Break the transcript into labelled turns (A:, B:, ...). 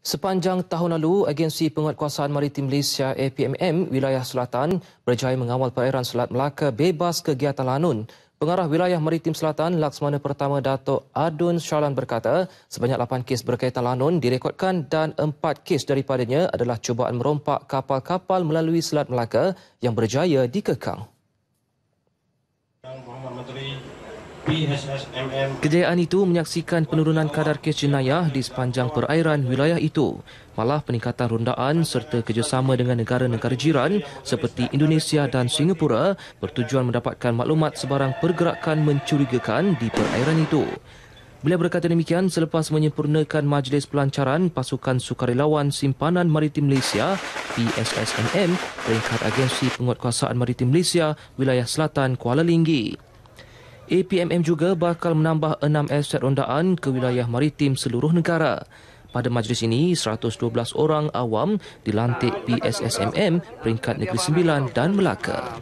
A: Sepanjang tahun lalu, Agensi Penguatkuasaan Maritim Malaysia APMM Wilayah Selatan berjaya mengawal perairan Selat Melaka bebas kegiatan lanun. Pengarah Wilayah Maritim Selatan, Laksamana Pertama Datuk Adun Shalan berkata, sebanyak 8 kes berkaitan lanun direkodkan dan 4 kes daripadanya adalah cubaan merompak kapal-kapal melalui Selat Melaka yang berjaya dikekang. Kejayaan itu menyaksikan penurunan kadar kes jenayah di sepanjang perairan wilayah itu. Malah peningkatan rondaan serta kerjasama dengan negara-negara jiran seperti Indonesia dan Singapura bertujuan mendapatkan maklumat sebarang pergerakan mencurigakan di perairan itu. Beliau berkata demikian selepas menyempurnakan Majlis Pelancaran Pasukan Sukarelawan Simpanan Maritim Malaysia (PSSNM) peringkat Agensi Penguatkuasaan Maritim Malaysia Wilayah Selatan Kuala Linggi. APMM juga bakal menambah enam aset rondaan ke wilayah maritim seluruh negara. Pada majlis ini, 112 orang awam dilantik PSSMM peringkat Negeri Sembilan dan Melaka.